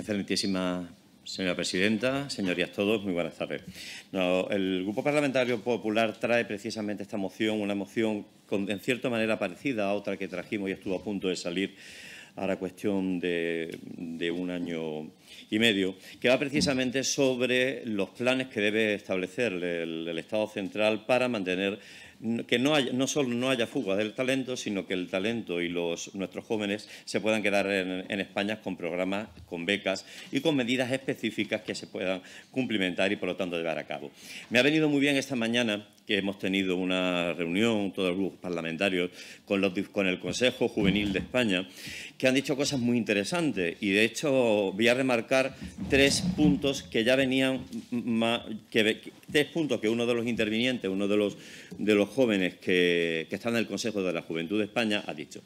Excelentísima Señora presidenta, señorías todos, muy buenas tardes. el Grupo Parlamentario Popular trae precisamente esta moción, una moción con, en cierta manera parecida a otra que trajimos y estuvo a punto de salir a la cuestión de, un año y medio, que va precisamente sobre los planes que debe establecer el Estado central para mantener que no, no solo no haya fuga del talento, sino que el talento y los, nuestros jóvenes se puedan quedar en, España con programas, con becas y con medidas específicas que se puedan cumplimentar y, por lo tanto, llevar a cabo. Me ha venido muy bien esta mañana que hemos tenido una reunión, todos los grupos parlamentarios, con, los, con el Consejo Juvenil de España, que han dicho cosas muy interesantes y, de hecho, voy a remarcar tres puntos que ya venían, que, tres puntos que uno de los intervinientes, uno de los, de los jóvenes que, están en el Consejo de la Juventud de España, ha dicho,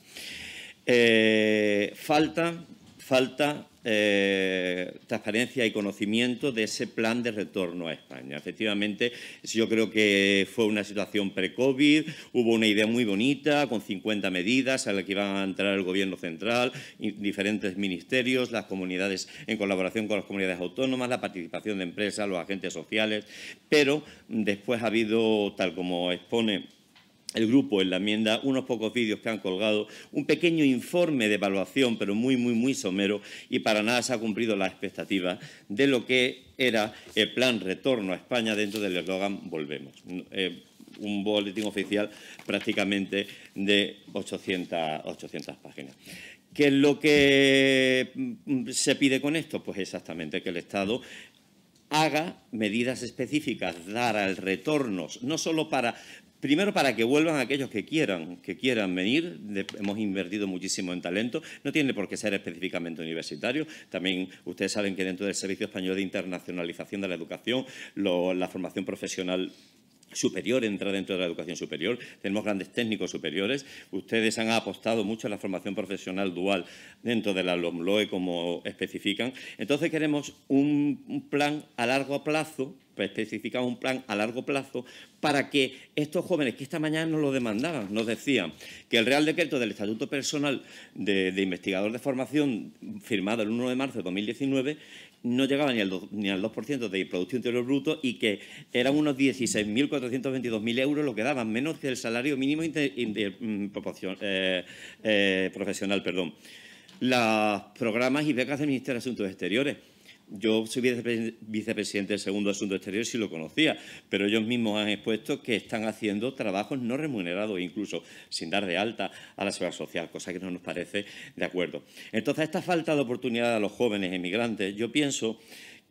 eh, falta, falta eh, transparencia y conocimiento de ese plan de retorno a España. Efectivamente, yo creo que fue una situación pre-COVID, hubo una idea muy bonita con 50 medidas a la que iban a entrar el Gobierno central, diferentes ministerios, las comunidades en colaboración con las comunidades autónomas, la participación de empresas, los agentes sociales, pero después ha habido, tal como expone el grupo en la enmienda unos pocos vídeos que han colgado, un pequeño informe de evaluación, pero muy, muy, muy somero, y para nada se ha cumplido la expectativa de lo que era el plan Retorno a España dentro del eslogan Volvemos. Eh, un boletín oficial prácticamente de 800, 800 páginas. ¿Qué es lo que mm, mm, se pide con esto? Pues exactamente que el Estado haga medidas específicas, dar al retorno, no solo para Primero, para que vuelvan aquellos que quieran, que quieran venir. Hemos invertido muchísimo en talento. No tiene por qué ser específicamente universitario. También ustedes saben que dentro del Servicio Español de Internacionalización de la Educación, la formación profesional superior, entra dentro de la educación superior. Tenemos grandes técnicos superiores. Ustedes han apostado mucho a la formación profesional dual dentro de la LOMLOE, como especifican. Entonces queremos un plan a largo plazo especificado un plan a largo plazo para que estos jóvenes que esta mañana nos lo demandaban, nos decían que el Real Decreto del Estatuto Personal de, Investigador de Formación, firmado el 1 de marzo de 2019, no llegaba ni al, 2, ni de producción Interior Bruto y que eran unos 16.422.000 euros lo que daban, menos que el salario mínimo mm, eh, eh, profesional. Perdón. Los programas y becas del Ministerio de Asuntos Exteriores yo soy vicepresidente del segundo asunto exterior si lo conocía, pero ellos mismos han expuesto que están haciendo trabajos no remunerados, incluso sin dar de alta a la seguridad social, cosa que no nos parece de acuerdo. Entonces, esta falta de oportunidad a los jóvenes emigrantes, yo pienso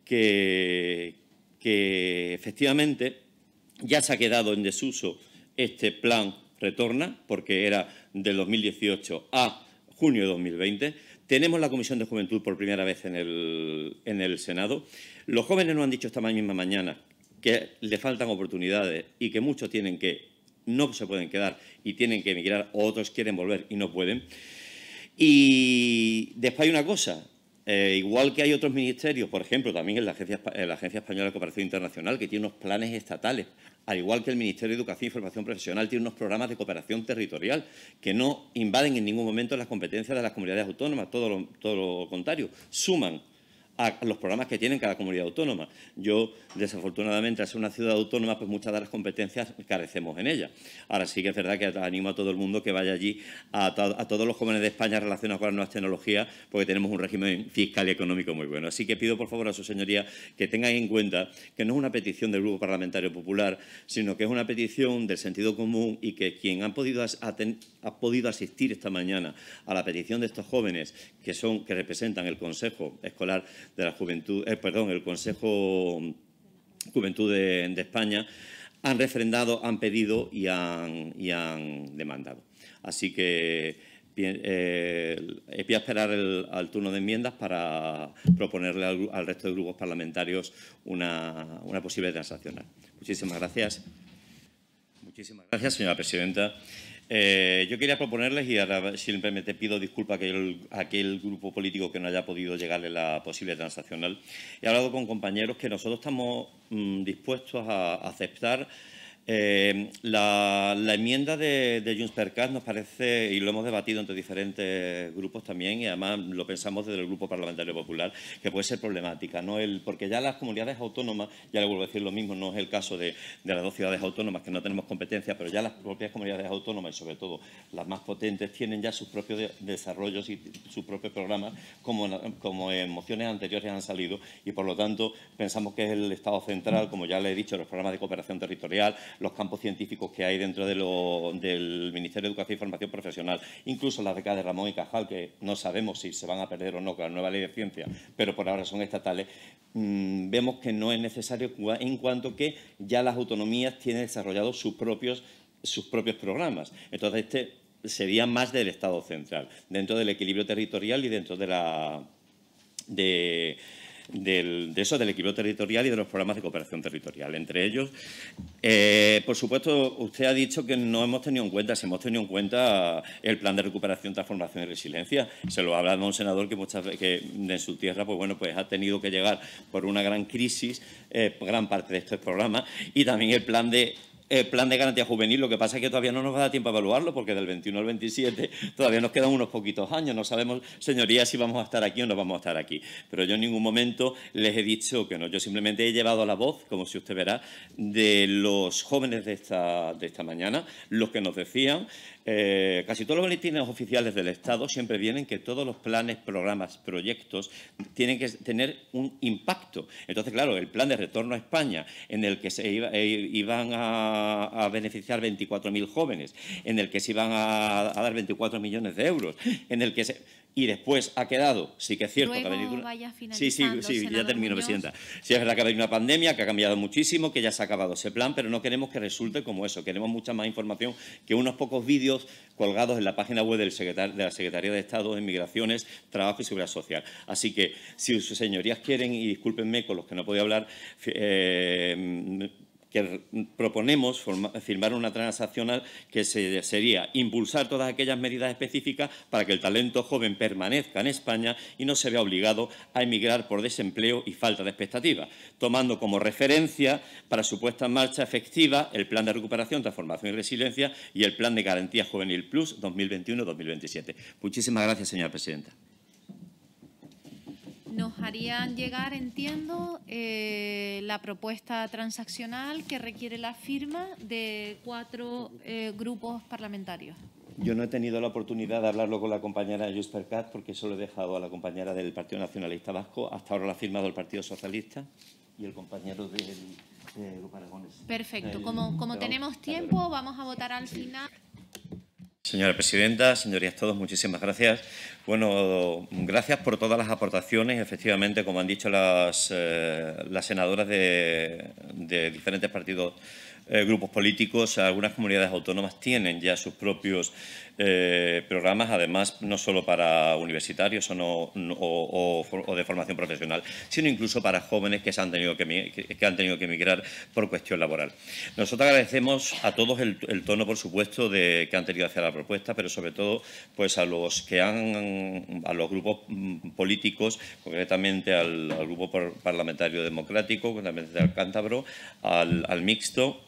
que, que efectivamente ya se ha quedado en desuso este plan Retorna, porque era del 2018 a junio de 2020 tenemos la Comisión de Juventud por primera vez en el, Senado. Los jóvenes nos han dicho esta misma mañana que le faltan oportunidades y que muchos tienen que, no se pueden quedar y tienen que emigrar, otros quieren volver y no pueden. Y después hay una cosa, eh, igual que hay otros ministerios, por ejemplo, también en la, Agencia, la, Agencia, Española de Cooperación Internacional, que tiene unos planes estatales, al igual que el Ministerio de Educación y Formación Profesional tiene unos programas de cooperación territorial que no invaden en ningún momento las competencias de las comunidades autónomas, todo lo, todo lo contrario, suman a los programas que tienen cada comunidad autónoma. Yo, desafortunadamente, al ser una ciudad autónoma, pues muchas de las competencias carecemos en ella. Ahora sí que es verdad que animo a todo el mundo que vaya allí, a, todos los jóvenes de España relacionados con las nuevas tecnologías, porque tenemos un régimen fiscal y económico muy bueno. Así que pido, por favor, a su señoría que tengan en cuenta que no es una petición del Grupo Parlamentario Popular, sino que es una petición del sentido común y que quien ha podido, ha podido asistir esta mañana a la petición de estos jóvenes que, son, que representan el Consejo Escolar de la Juventud, eh, perdón, el Consejo Juventud de, España, han refrendado, han pedido y han, demandado. Así que eh, voy esperar al turno de enmiendas para proponerle al, resto de grupos parlamentarios una, posible transacción. Muchísimas gracias. Muchísimas gracias, señora presidenta. Eh, yo quería proponerles, y ahora simplemente pido disculpas a aquel, grupo político que no haya podido llegarle la posible transaccional. He hablado con compañeros que nosotros estamos mm, dispuestos a aceptar eh, la, enmienda de, de Junts per nos parece, y lo hemos debatido entre diferentes grupos también, y además lo pensamos desde el Grupo Parlamentario Popular, que puede ser problemática, el, porque ya las comunidades autónomas, ya le vuelvo a decir lo mismo, no es el caso de, las dos ciudades autónomas que no tenemos competencia, pero ya las propias comunidades autónomas y sobre todo las más potentes tienen ya sus propios desarrollos y sus propios programas, como, como en mociones anteriores han salido, y por lo tanto pensamos que es el Estado central, como ya le he dicho, los programas de cooperación territorial, los campos científicos que hay dentro del Ministerio de Educación y Formación Profesional, incluso las becas de Ramón y Cajal, que no sabemos si se van a perder o no con la nueva ley de ciencia, pero por ahora son estatales, mm, vemos que no es necesario en cuanto que ya las autonomías tienen desarrollado sus propios, sus propios programas. Entonces, este sería más del Estado central, dentro del equilibrio territorial y dentro de la... De, de eso, del equilibrio territorial y de los programas de cooperación territorial. Entre ellos, eh, por supuesto, usted ha dicho que no hemos tenido en cuenta, si hemos tenido en cuenta el plan de recuperación, transformación y resiliencia. Se lo ha hablado a un senador que muchas que en su tierra, pues bueno, pues ha tenido que llegar por una gran crisis eh, gran parte de estos programas y también el plan de el eh, plan de garantía juvenil, lo que pasa es que todavía no nos va a dar tiempo a evaluarlo, porque del 21 al 27 todavía nos quedan unos poquitos años. No sabemos, señorías, si vamos a estar aquí o no vamos a estar aquí. Pero yo en ningún momento les he dicho que no. Yo simplemente he llevado la voz, como si usted verá, de los jóvenes de esta, de esta mañana, los que nos decían, eh, casi todos los boletines oficiales del Estado siempre vienen que todos los planes, programas, proyectos tienen que tener un impacto. Entonces, claro, el plan de retorno a España, en el que se eh, iban a, beneficiar 24.000 jóvenes, en el que se iban a, a dar 24 millones de euros, en el que se y después ha quedado, sí que es cierto que ha venido una... pandemia que ha cambiado muchísimo, que ya se ha acabado ese plan, pero no queremos que resulte como eso. Queremos mucha más información que unos pocos vídeos colgados en la página web de la Secretaría de Estado de Migraciones, Trabajo y Seguridad Social. Así que, si sus señorías quieren, y discúlpenme con los que no podía hablar, eh, que proponemos firmar una transaccional que sería impulsar todas aquellas medidas específicas para que el talento joven permanezca en España y no se vea obligado a emigrar por desempleo y falta de expectativas, tomando como referencia para su puesta en marcha efectiva el Plan de Recuperación, Transformación y Resiliencia y el Plan de Garantía Juvenil Plus 2021-2027. Muchísimas gracias, señora presidenta harían llegar, entiendo, eh, la propuesta transaccional que requiere la firma de cuatro eh, grupos parlamentarios. Yo no he tenido la oportunidad de hablarlo con la compañera Jusper Percat porque solo he dejado a la compañera del Partido Nacionalista Vasco. Hasta ahora la ha firmado el Partido Socialista y el compañero del de Grupo Perfecto. como, como tenemos tiempo, vamos a votar al final. Señora presidenta, señorías todos, muchísimas gracias. Bueno, gracias por todas las aportaciones. Efectivamente, como han dicho las, eh, las senadoras de diferentes partidos eh, grupos políticos, algunas comunidades autónomas tienen ya sus propios eh, programas, además no solo para universitarios o, de formación profesional, sino incluso para jóvenes que, se han, tenido que, han tenido que emigrar por cuestión laboral. Nosotros agradecemos a todos el, tono, por supuesto, de, que han tenido hacia la propuesta, pero sobre todo pues, a los que han, a los grupos mm, políticos, concretamente al, grupo parlamentario democrático, concretamente al cántabro, al mixto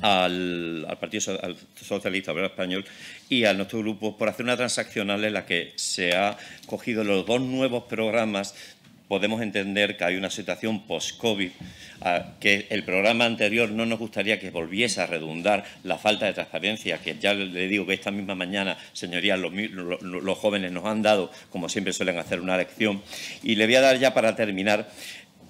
al, Partido Socialista Español y a nuestro grupo por hacer una transaccional en la que se ha cogido los dos nuevos programas. Podemos entender que hay una situación post-COVID, ah, que el programa anterior no nos gustaría que volviese a redundar la falta de transparencia, que ya le digo que esta misma mañana, señorías, los, los jóvenes nos han dado, como siempre suelen hacer, una lección. Y le voy a dar ya para terminar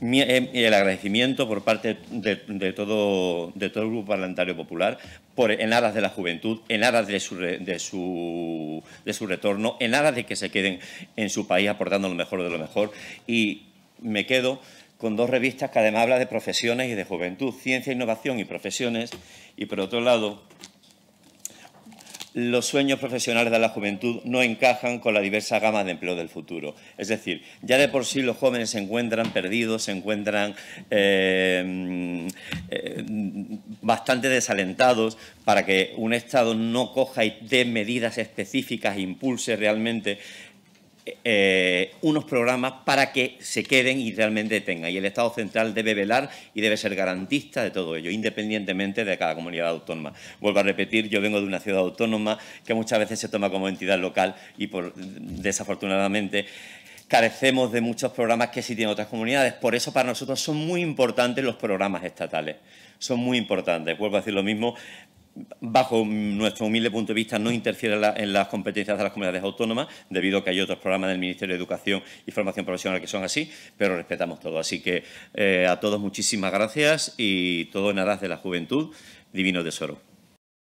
eh, el agradecimiento por parte de, todo, el Grupo Parlamentario Popular por, en aras de la juventud, en aras de su, retorno, en aras de que se queden en su país aportando lo mejor de lo mejor. Y me quedo con dos revistas que además habla de profesiones y de juventud, ciencia, innovación y profesiones, y por otro lado los sueños profesionales de la juventud no encajan con la diversa gama de empleo del futuro. Es decir, ya de por sí los jóvenes se encuentran perdidos, se encuentran eh, mm, eh, bastante desalentados para que un Estado no coja y dé medidas específicas e impulse realmente eh, unos programas para que se queden y realmente tengan. Y el Estado central debe velar y debe ser garantista de todo ello, independientemente de cada comunidad autónoma. Vuelvo a repetir, yo vengo de una ciudad autónoma que muchas veces se toma como entidad local y desafortunadamente carecemos de muchos programas que sí tienen otras comunidades. Por eso para nosotros son muy importantes los programas estatales. Son muy importantes. Vuelvo a decir lo mismo, bajo nuestro humilde punto de vista, no interfiere en las competencias de las comunidades autónomas, debido a que hay otros programas del Ministerio de Educación y Formación Profesional que son así, pero respetamos todo. Así que eh, a todos muchísimas gracias y todo en aras de la juventud, divino tesoro.